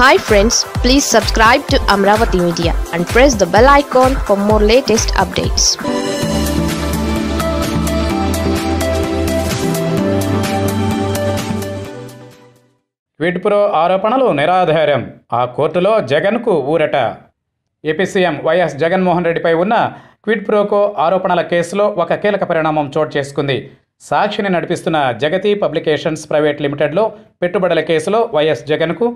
hi friends please subscribe to Amaravati media and press the bell icon for more latest updates వీడ్పురో ఆరోపణలు నిరాధారం ఆ కోర్టులో జగన్కు ఊరట ఏపీ సీఎం వైఎస్ జగన్మోహన్ రెడ్డిపై ఉన్న క్విడ్ ప్రోకో ఆరోపణల కేసులో ఒక కీలక పరిణామం చోటు చేసుకుంది సాక్షిని నడిపిస్తున్న జగతి పబ్లికేషన్స్ ప్రైవేట్ లిమిటెడ్లో పెట్టుబడుల కేసులో వైఎస్ జగన్కు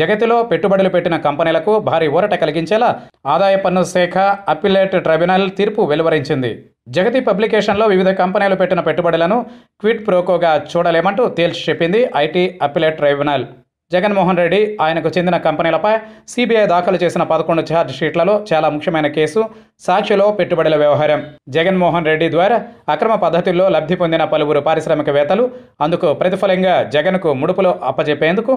జగతిలో పెట్టుబడులు పెట్టిన కంపెనీలకు భారీ ఊరట కలిగించేలా ఆదాయ పన్ను శాఖ అప్పిలేట్ ట్రైబ్యునల్ తీర్పు వెలువరించింది జగతి పబ్లికేషన్లో వివిధ కంపెనీలు పెట్టిన పెట్టుబడులను క్విట్ ప్రోకోగా చూడలేమంటూ తేల్చి చెప్పింది IT appellate tribunal Jaganmohan Reddy ఆయనకు చెందిన కంపెనీలపై సిబిఐ దాఖలు చేసిన పదకొండు ఛార్జ్ షీట్లలో చాలా ముఖ్యమైన కేసు సాక్షిలో పెట్టుబడుల వ్యవహారం జగన్మోహన్ రెడ్డి ద్వారా అక్రమ పద్ధతుల్లో లబ్ధి పొందిన పలువురు పారిశ్రామికవేత్తలు అందుకు ప్రతిఫలంగా జగన్కు ముడుపులో అప్పజెప్పేందుకు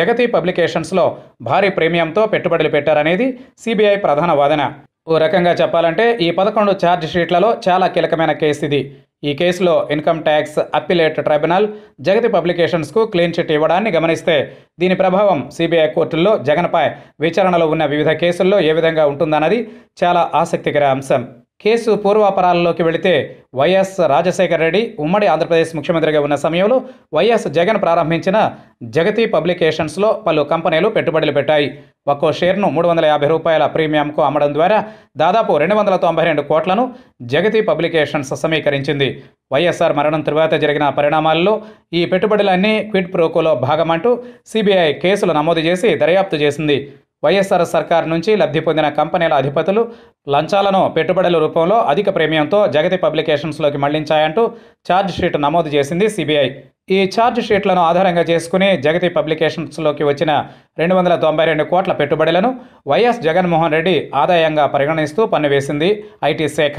జగతి పబ్లికేషన్స్లో భారీ ప్రీమియంతో పెట్టుబడులు పెట్టారనేది సిబిఐ ప్రధాన వాదన ఓ రకంగా చెప్పాలంటే ఈ పదకొండు ఛార్జ్ షీట్లలో చాలా కీలకమైన కేసు ఇది ఈ కేసులో income tax appellate tribunal Jagati పబ్లికేషన్స్కు క్లీన్ చిట్ ఇవ్వడాన్ని గమనిస్తే దీని ప్రభావం సిబిఐ కోర్టుల్లో జగన్పై విచారణలో ఉన్న వివిధ కేసుల్లో ఏ విధంగా ఉంటుందన్నది చాలా ఆసక్తికర అంశం కేసు పూర్వాపరాలలోకి వెళితే వైఎస్ రాజశేఖర రెడ్డి ఉమ్మడి ఆంధ్రప్రదేశ్ ముఖ్యమంత్రిగా ఉన్న సమయంలో వైఎస్ జగన్ ప్రారంభించిన జగతి పబ్లికేషన్స్లో పలు కంపెనీలు పెట్టుబడులు పెట్టాయి ఒక్కో షేర్ను మూడు వందల యాభై రూపాయల ప్రీమియంకు అమ్మడం ద్వారా దాదాపు రెండు వందల తొంభై రెండు కోట్లను జగతి పబ్లికేషన్స్ సమీకరించింది వైఎస్ఆర్ మరణం తర్వాత జరిగిన పరిణామాల్లో ఈ పెట్టుబడులన్నీ క్విట్ ప్రోకోలో భాగమంటూ సిబిఐ కేసులు నమోదు చేసి దర్యాప్తు చేసింది వైఎస్ఆర్ సర్కార్ నుంచి లబ్ధి పొందిన కంపెనీల అధిపతులు లంచాలను పెట్టుబడుల రూపంలో అధిక ప్రీమియంతో జగతి పబ్లికేషన్స్లోకి మళ్లించాయంటూ ఛార్జ్ షీట్ నమోదు చేసింది సిబిఐ ఈ ఛార్జ్ షీట్లను ఆధారంగా చేసుకుని జగతి పబ్లికేషన్స్లోకి వచ్చిన రెండు వందల తొంభై రెండు కోట్ల పెట్టుబడులను వైఎస్ జగన్మోహన్ రెడ్డి ఆదాయంగా పరిగణిస్తూ పన్ను వేసింది ఐటీ శాఖ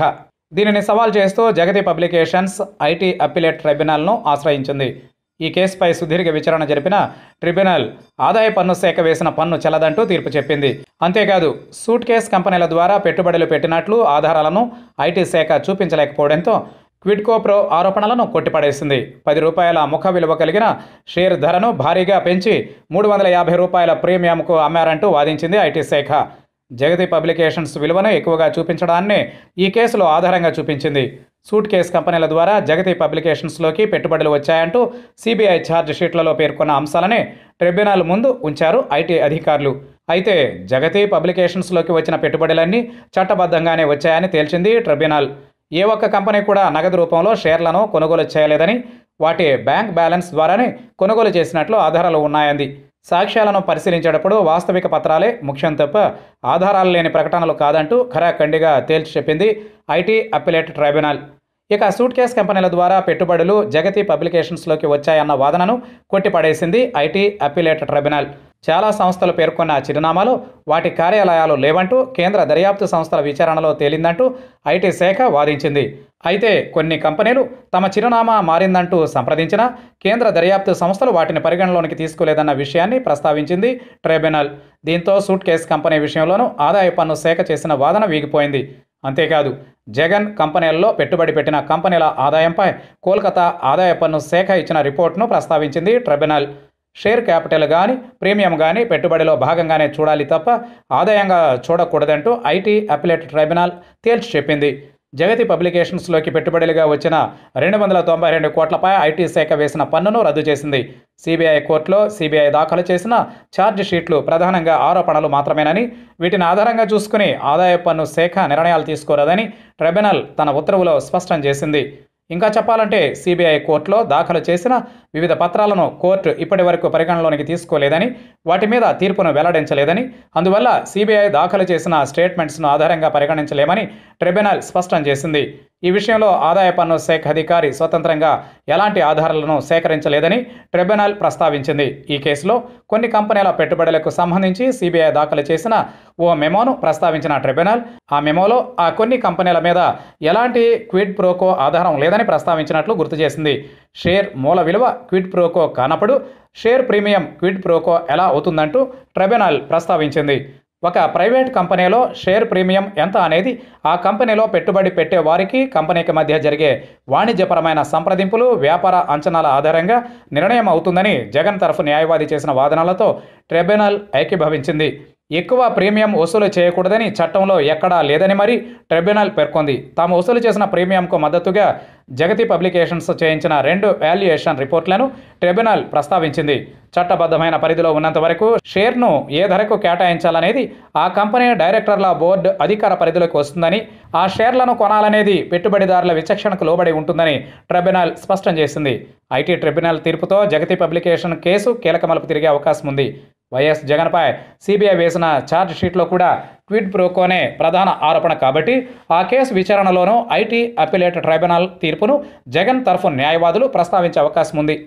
దీనిని సవాల్ చేస్తూ జగతి పబ్లికేషన్స్ ఐటీ అప్పిలేట్ ట్రైబ్యునల్ను ఆశ్రయించింది ఈ కేసుపై సుదీర్ఘ విచారణ జరిపిన ట్రిబ్యునల్ ఆదాయ పన్ను శాఖ వేసిన పన్ను చెల్లదంటూ తీర్పు చెప్పింది అంతేకాదు సూట్ కేస్ కంపెనీల ద్వారా పెట్టుబడులు పెట్టినట్లు ఆధారాలను ఐటీ శాఖ చూపించలేకపోవడంతో క్విడ్కోప్రో ఆరోపణలను కొట్టిపడేసింది పది రూపాయల ముఖ విలువ కలిగిన షేర్ ధరను భారీగా పెంచి మూడు వందల యాభై రూపాయల ప్రీమియంకు అమ్మారంటూ వాదించింది ఐటీ శాఖ జగతి పబ్లికేషన్స్ విలువను ఎక్కువగా చూపించడాన్ని ఈ కేసులో ఆధారంగా చూపించింది సూట్ కేస్ కంపెనీల ద్వారా జగతి పబ్లికేషన్స్లోకి పెట్టుబడులు వచ్చాయంటూ సిబిఐ ఛార్జ్ షీట్లలో పేర్కొన్న అంశాలనే ట్రిబ్యునల్ ముందు ఉంచారు ఐటీ అధికారులు అయితే జగతి పబ్లికేషన్స్లోకి వచ్చిన పెట్టుబడులన్నీ చట్టబద్ధంగానే వచ్చాయని తేల్చింది ట్రిబ్యునల్ ఏ ఒక్క కంపెనీ కూడా నగదు రూపంలో షేర్లను కొనుగోలు చేయలేదని వాటి బ్యాంక్ బ్యాలెన్స్ ద్వారానే కొనుగోలు చేసినట్లు ఆధారాలు ఉన్నాయంది సాక్ష్యాలను పరిశీలించేటప్పుడు వాస్తవిక పత్రాలే ముఖ్యం తప్ప ఆధారాలు లేని ప్రకటనలు కాదంటూ ఖరాఖండిగా తేల్చి చెప్పింది ఐటీ అప్పిలేట్ ట్రైబ్యునల్ ఇక సూట్ కేస్ కంపెనీల ద్వారా పెట్టుబడులు జగతి పబ్లికేషన్స్లోకి వచ్చాయన్న వాదనను కొట్టిపడేసింది ఐటీ అప్పిలేట్ ట్రైబ్యునల్ చాలా సంస్థలు పేర్కొన్న చిరునామాలు వాటి కార్యాలయాలు లేవంటూ కేంద్ర దర్యాప్తు సంస్థల విచారణలో తేలిందంటూ ఐటీ శాఖ వాదించింది అయితే కొన్ని కంపెనీలు తమ చిరునామా మారిందంటూ సంప్రదించిన కేంద్ర దర్యాప్తు సంస్థలు వాటిని పరిగణలోనికి తీసుకోలేదన్న విషయాన్ని ప్రస్తావించింది ట్రైబ్యునల్ దీంతో సూట్ కేస్ కంపెనీ విషయంలోనూ ఆదాయ పన్ను శాఖ చేసిన వాదన వీగిపోయింది అంతేకాదు జగన్ కంపెనీల్లో పెట్టుబడి పెట్టిన కంపెనీల ఆదాయంపై కోల్కతా ఆదాయ పన్ను శాఖ ఇచ్చిన రిపోర్ట్ను ప్రస్తావించింది ట్రైబ్యునల్ షేర్ క్యాపిటల్ కానీ ప్రీమియం కానీ పెట్టుబడిలో భాగంగానే చూడాలి తప్ప ఆదాయంగా చూడకూడదంటూ ఐటీ అప్లెట్ ట్రైబ్యునల్ తేల్చి చెప్పింది జగతి పబ్లికేషన్స్లోకి పెట్టుబడులుగా వచ్చిన రెండు వందల తొంభై రెండు కోట్లపై ఐటీ శాఖ వేసిన పన్నును రద్దు చేసింది సిబిఐ కోర్టులో సిబిఐ దాఖలు చేసిన ఛార్జ్ షీట్లు ప్రధానంగా ఆరోపణలు మాత్రమేనని వీటిని ఆధారంగా చూసుకుని ఆదాయ పన్ను శాఖ నిర్ణయాలు తీసుకోరాదని ట్రైబ్యునల్ తన ఉత్తర్వులో స్పష్టం చేసింది ఇంకా చెప్పాలంటే సిబిఐ కోర్టులో దాఖలు చేసిన వివిధ పత్రాలను కోర్టు ఇప్పటి వరకు పరిగణలోనికి తీసుకోలేదని వాటి మీద తీర్పును వెల్లడించలేదని అందువల్ల సిబిఐ దాఖలు చేసిన స్టేట్మెంట్స్ను ఆధారంగా పరిగణించలేమని ట్రిబ్యునల్ స్పష్టం చేసింది ఈ విషయంలో ఆదాయ పన్ను శాఖ అధికారి స్వతంత్రంగా ఎలాంటి ఆధారాలను సేకరించలేదని ట్రిబ్యునల్ ప్రస్తావించింది ఈ కేసులో కొన్ని కంపెనీల పెట్టుబడులకు సంబంధించి సిబిఐ దాఖలు చేసిన ఓ మెమోను ప్రస్తావించిన ట్రిబ్యునల్ ఆ మెమోలో ఆ కొన్ని కంపెనీల మీద ఎలాంటి క్విడ్ ప్రోకో ఆధారం లేదని ప్రస్తావించినట్లు గుర్తు చేసింది షేర్ మూల విలువ క్విడ్ ప్రోకో కానప్పుడు షేర్ ప్రీమియం క్విడ్ ప్రోకో ఎలా అవుతుందంటూ ట్రిబ్యునల్ ప్రస్తావించింది ఒక ప్రైవేట్ కంపెనీలో షేర్ ప్రీమియం ఎంత అనేది ఆ కంపెనీలో పెట్టుబడి పెట్టే వారికి కంపెనీకి మధ్య జరిగే వాణిజ్యపరమైన సంప్రదింపులు వ్యాపార అంచనాల ఆధారంగా నిర్ణయం అవుతుందని జగన్ తరఫు న్యాయవాది చేసిన వాదనలతో ట్రిబ్యునల్ ఐక్యభవించింది ఎక్కువ ప్రీమియం వసూలు చేయకూడదని చట్టంలో ఎక్కడా లేదని మరి ట్రిబ్యునల్ పేర్కొంది తాము వసూలు చేసిన ప్రీమియంకు మద్దతుగా జగతి పబ్లికేషన్స్ చేయించిన రెండు వాల్యుయేషన్ రిపోర్ట్లను ట్రిబ్యునల్ ప్రస్తావించింది చట్టబద్ధమైన పరిధిలో ఉన్నంత వరకు షేర్ను ఏ ధరకు కేటాయించాలనేది ఆ కంపెనీ డైరెక్టర్ల బోర్డు అధికార పరిధిలోకి వస్తుందని ఆ షేర్లను కొనాలనేది పెట్టుబడిదారుల విచక్షణకు లోబడి ఉంటుందని ట్రిబ్యునల్ స్పష్టం చేసింది ఐటీ ట్రిబ్యునల్ తీర్పుతో జగతి పబ్లికేషన్ కేసు కీలక మలుపు తిరిగే అవకాశం ఉంది వైఎస్ జగన్పై సిబిఐ వేసిన ఛార్జ్ షీట్లో కూడా క్విడ్ ప్రోకోనే ప్రధాన ఆరోపణ కాబట్టి ఆ కేసు విచారణలోనూ ఐటీ అపిలేట్ ట్రైబ్యునల్ తీర్పును జగన్ తరఫు న్యాయవాదులు ప్రస్తావించే అవకాశం ఉంది